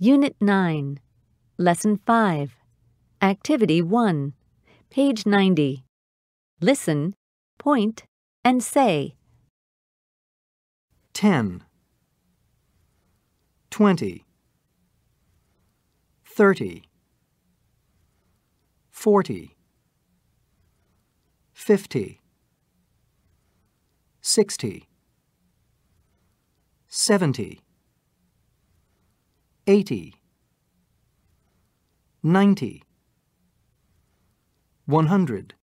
Unit 9, Lesson 5, Activity 1, page 90. Listen, point, and say. 10, 20, 30, 40, 50, 60, 70, 80 90 100